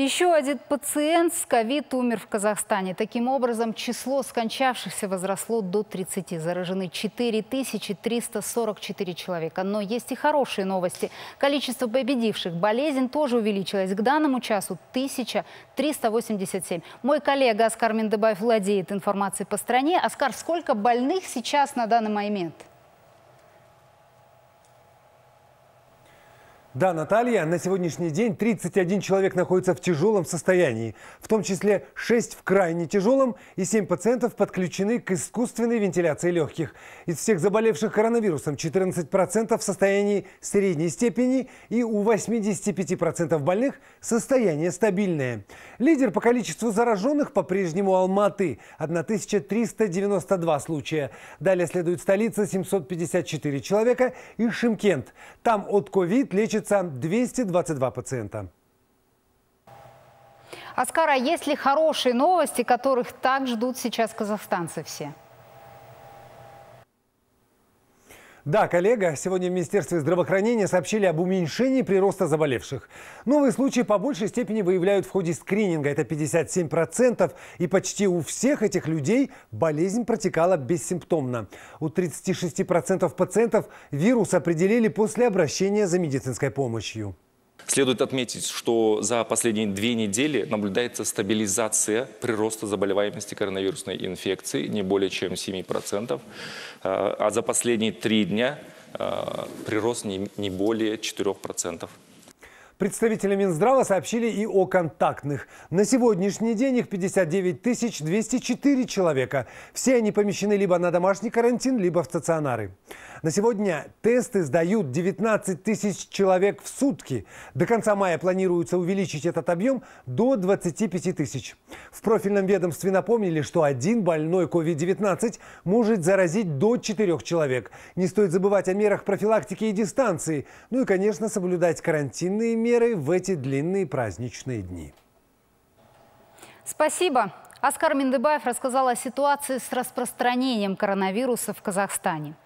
Еще один пациент с ковид умер в Казахстане. Таким образом, число скончавшихся возросло до 30. Заражены 4344 человека. Но есть и хорошие новости. Количество победивших болезнь тоже увеличилось. К данному часу 1387. Мой коллега Аскар Мендебаев владеет информацией по стране. Аскар, сколько больных сейчас на данный момент? Да, Наталья, на сегодняшний день 31 человек находится в тяжелом состоянии, в том числе 6 в крайне тяжелом и 7 пациентов подключены к искусственной вентиляции легких. Из всех заболевших коронавирусом 14% в состоянии средней степени и у 85% больных состояние стабильное. Лидер по количеству зараженных по-прежнему Алматы – 1392 случая. Далее следует столица – 754 человека и Шимкент. Там от ковид лечат лечится 222 пациента. Аскара, есть ли хорошие новости, которых так ждут сейчас казахстанцы все? Да, коллега, сегодня в Министерстве здравоохранения сообщили об уменьшении прироста заболевших. Новые случаи по большей степени выявляют в ходе скрининга, это 57%, и почти у всех этих людей болезнь протекала бессимптомно. У 36% пациентов вирус определили после обращения за медицинской помощью. Следует отметить, что за последние две недели наблюдается стабилизация прироста заболеваемости коронавирусной инфекцией не более чем 7%, а, а за последние три дня а, прирост не более 4%. Представители Минздрава сообщили и о контактных. На сегодняшний день их 59 204 человека. Все они помещены либо на домашний карантин, либо в стационары. На сегодня тесты сдают 19 тысяч человек в сутки. До конца мая планируется увеличить этот объем до 25 тысяч. В профильном ведомстве напомнили, что один больной COVID-19 может заразить до четырех человек. Не стоит забывать о мерах профилактики и дистанции. Ну и, конечно, соблюдать карантинные меры в эти длинные праздничные дни. Спасибо. Оскар Миндыбаев рассказал о ситуации с распространением коронавируса в Казахстане.